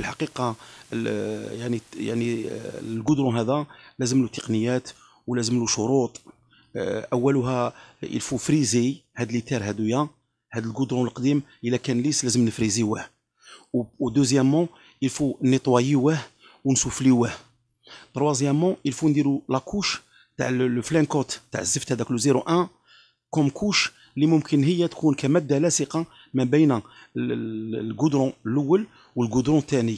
الحقيقه يعني يعني آه، القدرون هذا لازم له تقنيات ولازم له شروط آه، اولها الفو فريزي هاد لي تير هادويا هاد القدرون القديم الا كان ليس لازم نفريزيوه ودوزيامون الفو نيتوايوه ونسوفليوه تروازيامون الفو نديرو لاكوش تاع لو فلانكوت تاع الزفت هذاك لو 01 كوم كوش اللي ممكن هي تكون كماده لاصقه ما بين القدرون الاول والقدرون تاني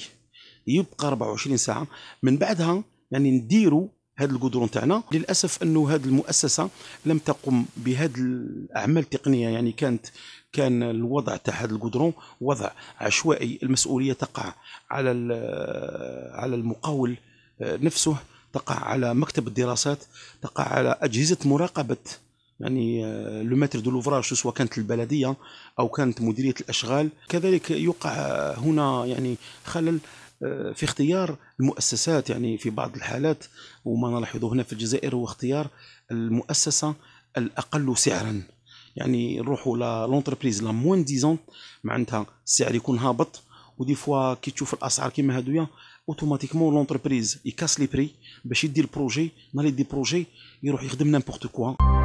يبقى 24 ساعه من بعدها يعني نديروا هاد القدرون تاعنا للاسف انه هاد المؤسسه لم تقم بهاد الاعمال التقنيه يعني كانت كان الوضع تاع هاد القدرون وضع عشوائي المسؤوليه تقع على على المقاول نفسه تقع على مكتب الدراسات تقع على اجهزه مراقبه يعني لو ماتر دو لوفراج سواء كانت البلديه او كانت مديريه الاشغال كذلك يوقع هنا يعني خلل آه, في اختيار المؤسسات يعني في بعض الحالات وما نلاحظه هنا في الجزائر هو اختيار المؤسسه الاقل سعرا يعني نروحوا لونتربريز لا موان ديزون معناتها السعر يكون هابط ودي فوا كي تشوف الاسعار كيما هادويا اوتوماتيكمون لونتربريز يكاس لي بري باش يدي البروجي نهار يدي بروجي يروح يخدم نيمبورت كوا